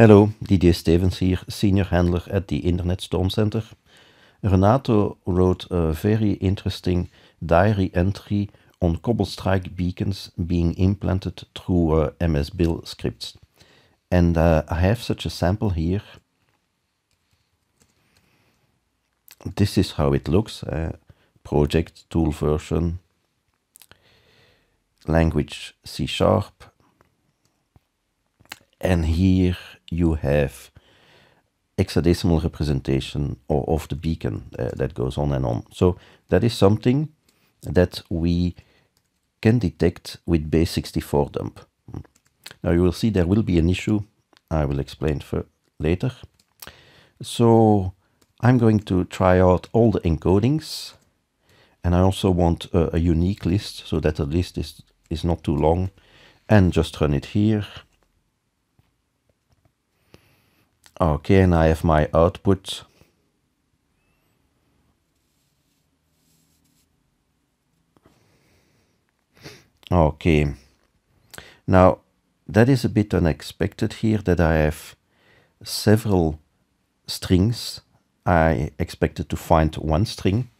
Hallo, Didier Stevens hier, senior handler at the Internet Storm Center. Renato wrote a very interesting diary entry on Cobblestrike beacons being implanted through uh, MS Bill scripts. And uh, I have such a sample here. This is how it looks. Uh, project tool version, language C sharp, And here you have hexadecimal representation of the beacon uh, that goes on and on. So that is something that we can detect with base64 dump. Now you will see there will be an issue. I will explain for later. So I'm going to try out all the encodings and I also want a, a unique list so that the list is, is not too long and just run it here Okay, and I have my output. Okay. Now, that is a bit unexpected here that I have several strings. I expected to find one string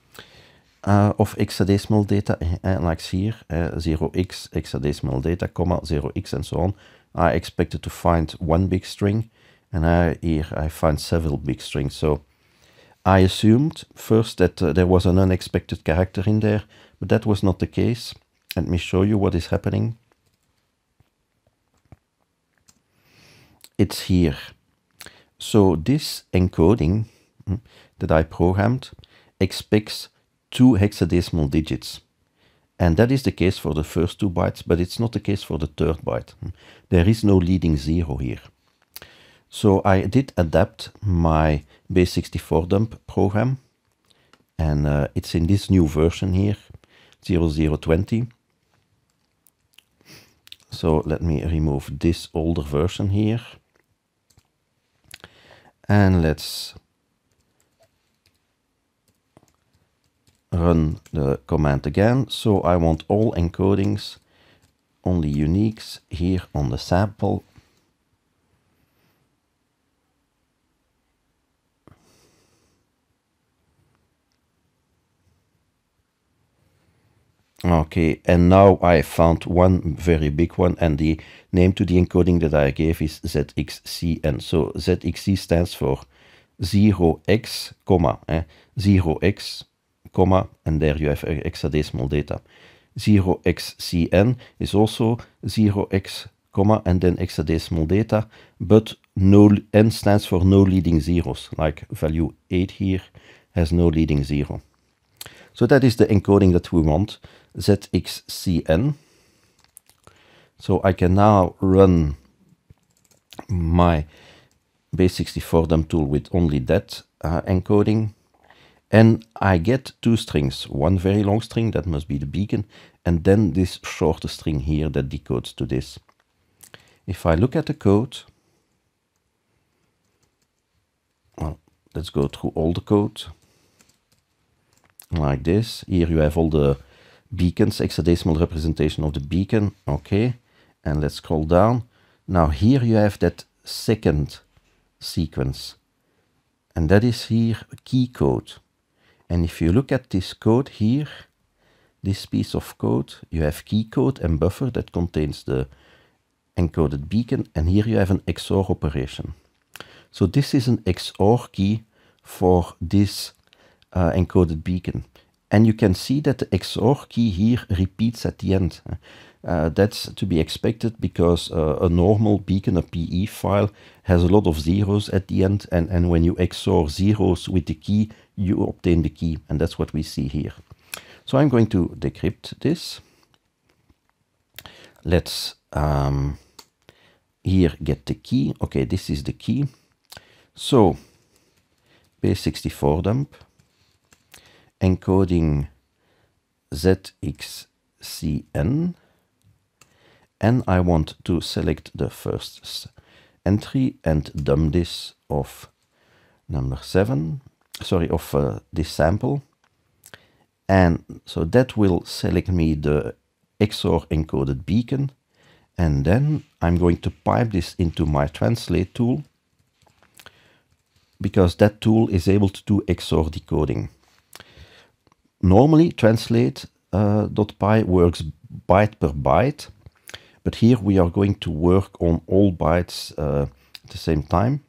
uh, of hexadecimal data, and eh, eh, like here, uh, eh, 0x, hexadecimal data, comma, 0x, and so on. I expected to find one big string and I, here I find several big strings. So I assumed first that uh, there was an unexpected character in there, but that was not the case. Let me show you what is happening. It's here. So this encoding hmm, that I programmed expects two hexadecimal digits. And that is the case for the first two bytes, but it's not the case for the third byte. Hmm. There is no leading zero here. So I did adapt my base64 dump program and uh, it's in this new version here 0020 so let me remove this older version here and let's run the command again so I want all encodings only uniques here on the sample Okay, and now I found one very big one, and the name to the encoding that I gave is ZXC. And so ZXC stands for 0x, comma, eh, 0x, comma, and there you have hexadecimal data. 0xCN is also 0x, comma, and then hexadecimal data, but no n stands for no leading zeros, like value 8 here has no leading zero. So that is the encoding that we want, ZXCN. So I can now run my base64 dump tool with only that uh, encoding. And I get two strings, one very long string, that must be the beacon, and then this shorter string here that decodes to this. If I look at the code, well, let's go through all the code like this. Here you have all the beacons, hexadecimal representation of the beacon. Okay, and let's scroll down. Now here you have that second sequence. And that is here key code. And if you look at this code here, this piece of code, you have key code and buffer that contains the encoded beacon. And here you have an XOR operation. So this is an XOR key for this uh, encoded beacon. And you can see that the XOR key here repeats at the end. Uh, that's to be expected because uh, a normal beacon, a PE file, has a lot of zeros at the end. And, and when you XOR zeros with the key, you obtain the key. And that's what we see here. So I'm going to decrypt this. Let's um, here get the key. Okay, this is the key. So base64 dump encoding ZXCN and I want to select the first entry and dump this of number 7, sorry, of uh, this sample. And so that will select me the XOR encoded beacon. And then I'm going to pipe this into my translate tool because that tool is able to do XOR decoding normally translate uh, .py works byte per byte, but here we are going to work on all bytes uh, at the same time.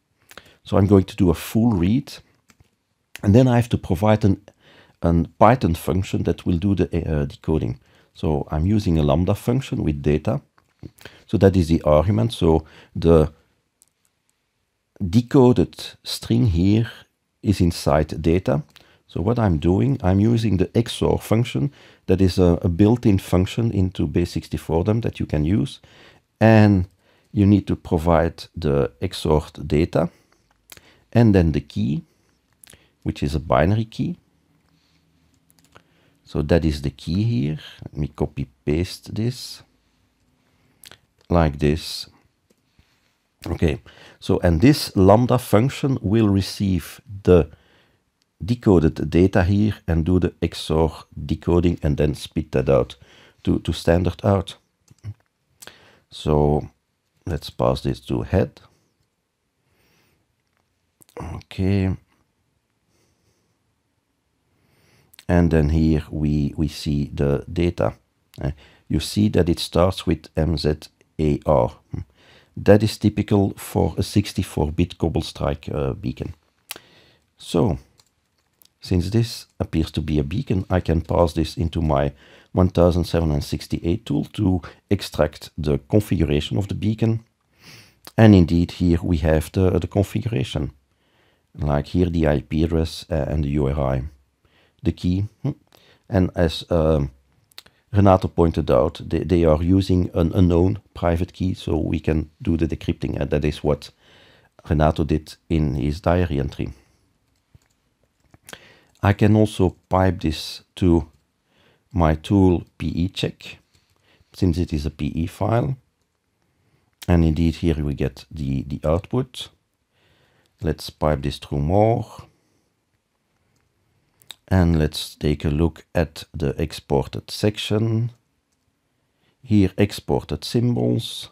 So I'm going to do a full read, and then I have to provide an, an Python function that will do the decoding. Uh, so I'm using a lambda function with data. So that is the argument. So the decoded string here is inside data. So what I'm doing, I'm using the XOR function that is a, a built-in function into base64 them that you can use. And you need to provide the XORed data and then the key, which is a binary key. So that is the key here. Let me copy paste this like this. Okay, so and this lambda function will receive the decoded the data here and do the XOR decoding and then spit that out to, to standard out. So let's pass this to head. Okay. And then here we, we see the data. Uh, you see that it starts with MZAR. That is typical for a 64-bit cobble strike uh, beacon. So since this appears to be a beacon, I can pass this into my 1768 tool to extract the configuration of the beacon. And indeed, here we have the, the configuration. Like here, the IP address uh, and the URI. The key. Hm? And as um, Renato pointed out, they, they are using an unknown private key, so we can do the decrypting. And that is what Renato did in his diary entry. I can also pipe this to my tool PE check since it is a PE file. And indeed here we get the, the output. Let's pipe this through more. And let's take a look at the exported section. Here exported symbols.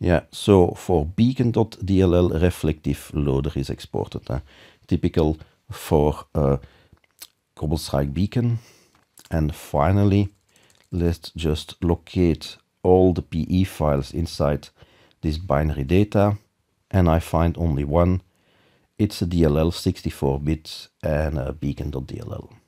Yeah, so for beacon.dll reflective loader is exported. Uh, typical for uh, eh, Cobble Beacon. And finally, let's just locate all the PE files inside this binary data. And I find only one. It's a DLL 64-bit and a beacon.dll.